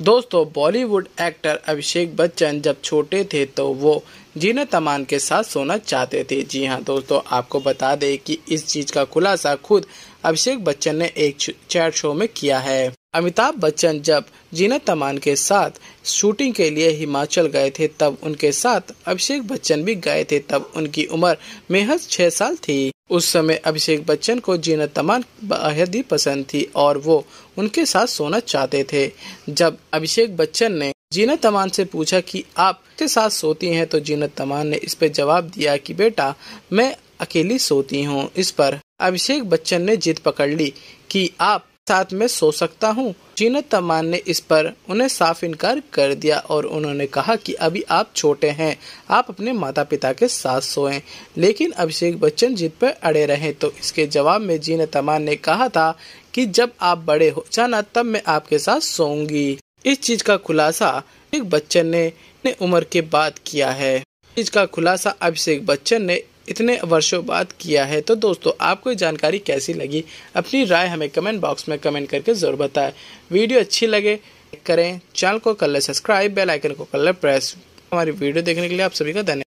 दोस्तों बॉलीवुड एक्टर अभिषेक बच्चन जब छोटे थे तो वो जीनत अमान के साथ सोना चाहते थे जी हाँ दोस्तों आपको बता दें कि इस चीज का खुलासा खुद अभिषेक बच्चन ने एक चैट शो में किया है अमिताभ बच्चन जब जीना तमान के साथ शूटिंग के लिए हिमाचल गए थे तब उनके साथ अभिषेक बच्चन भी गए थे तब उनकी उम्र महज छह साल थी उस समय अभिषेक बच्चन को जीना तमान बेहद ही पसंद थी और वो उनके साथ सोना चाहते थे जब अभिषेक बच्चन ने जीना तमान से पूछा कि आप के साथ सोती हैं तो जीना तमान ने इस पर जवाब दिया कि बेटा मैं अकेली सोती हूँ इस पर अभिषेक बच्चन ने जिद पकड़ ली कि आप साथ में सो सकता हूँ जीनत तमान ने इस पर उन्हें साफ इनकार कर दिया और उन्होंने कहा कि अभी आप छोटे हैं आप अपने माता पिता के साथ सोएं लेकिन अभिषेक बच्चन जिद पर अड़े रहे तो इसके जवाब में जीनत तमान ने कहा था कि जब आप बड़े हो जाना तब मैं आपके साथ सोऊंगी इस चीज का खुलासा एक बच्चन ने, ने उम्र के बाद किया है इसका खुलासा अभिषेक बच्चन ने इतने वर्षों बाद किया है तो दोस्तों आपको ये जानकारी कैसी लगी अपनी राय हमें कमेंट बॉक्स में कमेंट करके ज़रूर बताएं वीडियो अच्छी लगे करें चैनल को कर ले सब्सक्राइब बेलाइकन को कर ले प्रेस हमारी वीडियो देखने के लिए आप सभी का धन्यवाद